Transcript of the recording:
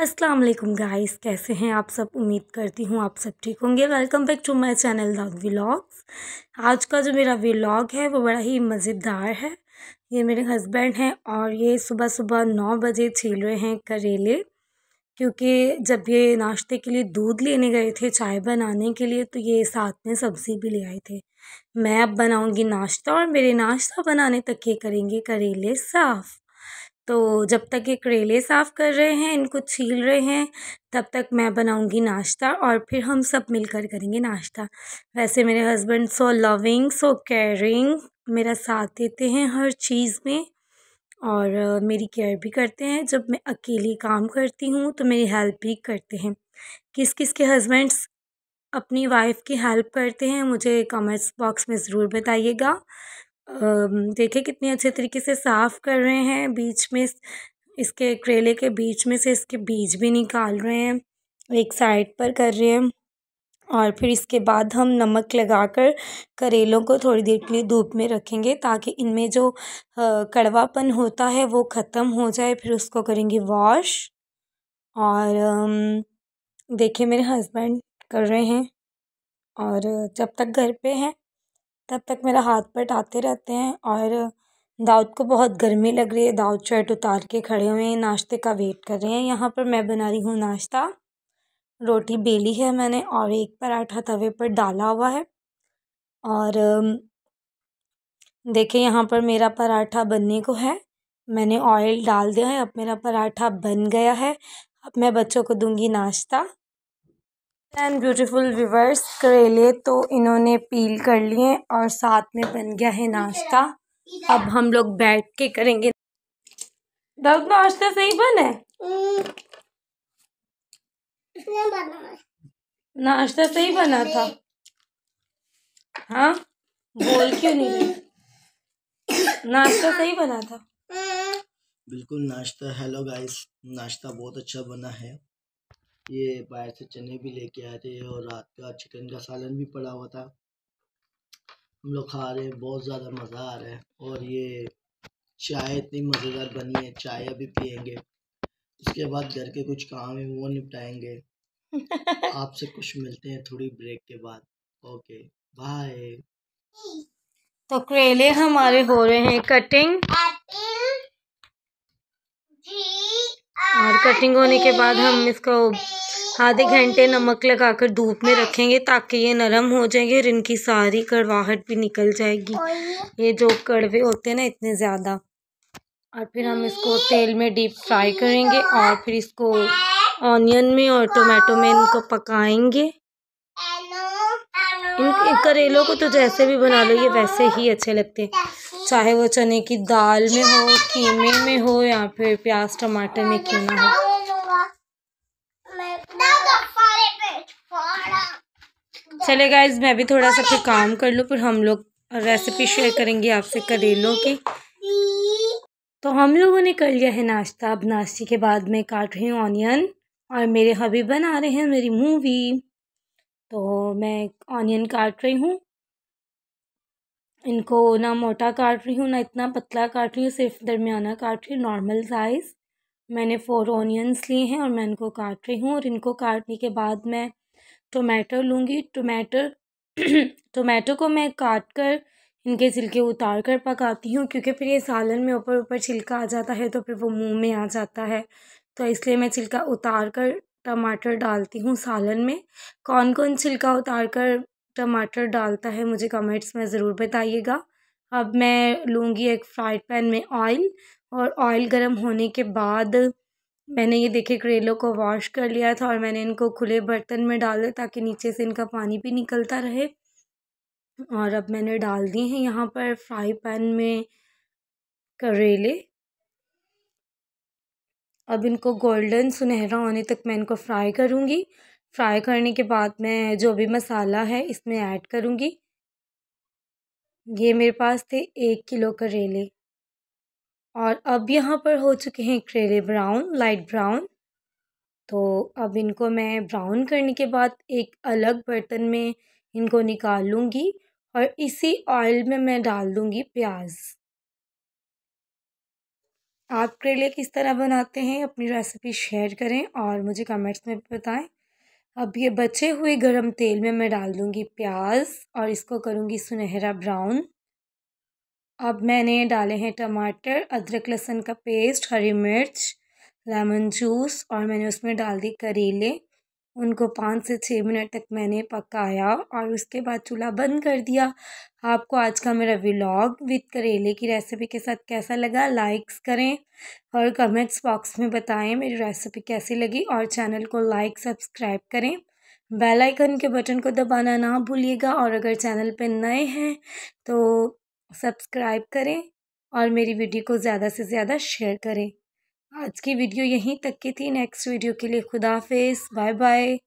अस्सलाम वालेकुम गाइस कैसे हैं आप सब उम्मीद करती हूँ आप सब ठीक होंगे welcome back to my channel the vlogs आज का जो मेरा व्लॉग है वो बड़ा ही मज़ेदार है ये मेरे हस्बैंड हैं और ये सुबह सुबह नौ बजे छील रहे हैं करेले क्योंकि जब ये नाश्ते के लिए दूध लेने गए थे चाय बनाने के लिए तो ये साथ में सब्ज़ी भी ले आए थे मैं अब बनाऊँगी नाश्ता और मेरे नाश्ता बनाने तक ये करेंगे करेले साफ़ तो जब तक ये करेले साफ़ कर रहे हैं इनको छील रहे हैं तब तक मैं बनाऊंगी नाश्ता और फिर हम सब मिलकर करेंगे नाश्ता वैसे मेरे husband so loving so caring मेरा साथ देते हैं हर चीज़ में और मेरी केयर भी करते हैं जब मैं अकेली काम करती हूँ तो मेरी हेल्प भी करते हैं किस किस के हस्बैंड्स अपनी वाइफ़ की हेल्प करते हैं मुझे कमेंट्स बॉक्स में ज़रूर बताइएगा देखिए कितने अच्छे तरीके से साफ कर रहे हैं बीच में इसके करेले के बीच में से इसके बीज भी निकाल रहे हैं एक साइड पर कर रहे हैं और फिर इसके बाद हम नमक लगाकर करेलों को थोड़ी देर के लिए धूप में रखेंगे ताकि इनमें जो कड़वापन होता है वो ख़त्म हो जाए फिर उसको करेंगे वॉश और देखिए मेरे हस्बैंड कर रहे हैं और जब तक घर पे हैं तब तक मेरा हाथ पैर आते रहते हैं और दाऊद को बहुत गर्मी लग रही है दाऊद शर्ट उतार के खड़े हुए हैं नाश्ते का वेट कर रहे हैं यहाँ पर मैं बना रही हूँ नाश्ता रोटी बेली है मैंने और एक पराठा तवे पर डाला हुआ है और देखिए यहाँ पर मेरा पराठा बनने को है मैंने ऑयल डाल दिया है अब मेरा पराठा बन गया है अब मैं बच्चों को दूंगी नाश्ता एंड ब्यूटीफुल रिवर्स करेले तो इन्होंने पील कर लिए और साथ में बन गया है नाश्ता अब हम लोग बैठ के करेंगे दर्द नाश्ता सही बना है नाश्ता सही बना था हाँ बोल क्यों नहीं नाश्ता सही बना था बिल्कुल नाश्ता हेलो गाइस नाश्ता बहुत अच्छा बना है ये बाहर से चने भी लेके आए थे और रात का चिकन का सालन भी पड़ा हुआ था हम लोग खा रहे हैं बहुत ज़्यादा मज़ा आ रहा है और ये चाय इतनी मज़ेदार बनी है चाय अभी पियेंगे उसके बाद घर के कुछ काम है वो निपटाएंगे आपसे कुछ मिलते हैं थोड़ी ब्रेक के बाद ओके बाय तो करेले हमारे हो रहे हैं कटिंग जी कटिंग होने के बाद हम इसको आधे घंटे नमक लगाकर धूप में रखेंगे ताकि ये नरम हो जाएंगे और इनकी सारी कड़वाहट भी निकल जाएगी ये जो कड़वे होते हैं ना इतने ज़्यादा और फिर हम इसको तेल में डीप फ्राई करेंगे और फिर इसको ऑनियन में और टोमेटो में इनको पकाएंगे इन करेलों को तो जैसे भी बना लो ये वैसे ही अच्छे लगते हैं चाहे वो चने की दाल में हो कीमे में हो या फिर प्याज टमाटर में क्यों ना हो चले गाइज मैं भी थोड़ा सा फिर काम कर लूँ फिर हम लोग रेसिपी शेयर करेंगे आपसे करेलों की तो हम लोगों ने कर लिया है नाश्ता अब नाश्ते के बाद मैं काट रही हूँ ऑनियन और मेरे हबी बना रहे हैं मेरी मूवी तो मैं ऑनियन काट रही हूँ इनको ना मोटा काट रही हूँ ना इतना पतला काट रही हूँ सिर्फ दरमियाना काट रही हूँ नॉर्मल साइज़ मैंने फ़ोर ऑनियंस लिए हैं और मैं इनको काट रही हूँ और इनको काटने के बाद मैं टोमेटो लूँगी टोमेटो टोमेटो को मैं काट कर इनके छिलके उतार कर पकाती हूँ क्योंकि फिर ये सालन में ऊपर ऊपर छिलका आ जाता है तो फिर वो मुँह में आ जाता है तो इसलिए मैं छिलका उतार कर टमाटर डालती हूँ सालन में कौन कौन छिलका उतार कर टमाटर डालता है मुझे कमेंट्स में ज़रूर बताइएगा अब मैं लूँगी एक फ्राई पैन में ऑयल और ऑयल गर्म होने के बाद मैंने ये देखे करेलों को वॉश कर लिया था और मैंने इनको खुले बर्तन में डाल दिया ताकि नीचे से इनका पानी भी निकलता रहे और अब मैंने डाल दिए हैं यहाँ पर फ्राई पैन में करेले अब इनको गोल्डन सुनहरा होने तक मैं इनको फ्राई करूँगी फ्राई करने के बाद मैं जो भी मसाला है इसमें ऐड करूँगी ये मेरे पास थे एक किलो करेले और अब यहाँ पर हो चुके हैं करेले ब्राउन लाइट ब्राउन तो अब इनको मैं ब्राउन करने के बाद एक अलग बर्तन में इनको निकाल लूँगी और इसी ऑयल में मैं डाल दूँगी प्याज आप करेले किस तरह बनाते हैं अपनी रेसिपी शेयर करें और मुझे कमेंट्स में बताएं अब ये बचे हुए गरम तेल में मैं डाल दूँगी प्याज और इसको करूँगी सुनहरा ब्राउन अब मैंने डाले हैं टमाटर अदरक लहसुन का पेस्ट हरी मिर्च लेमन जूस और मैंने उसमें डाल दी करेले उनको पाँच से छः मिनट तक मैंने पकाया और उसके बाद चूल्हा बंद कर दिया आपको आज का मेरा व्लॉग विद करेले की रेसिपी के साथ कैसा लगा लाइक्स करें और कमेंट्स बॉक्स में बताएं मेरी रेसिपी कैसी लगी और चैनल को लाइक सब्सक्राइब करें बेल आइकन के बटन को दबाना ना भूलिएगा और अगर चैनल पर नए हैं तो सब्सक्राइब करें और मेरी वीडियो को ज़्यादा से ज़्यादा शेयर करें आज की वीडियो यहीं तक की थी नेक्स्ट वीडियो के लिए खुदाफिज बाय बाय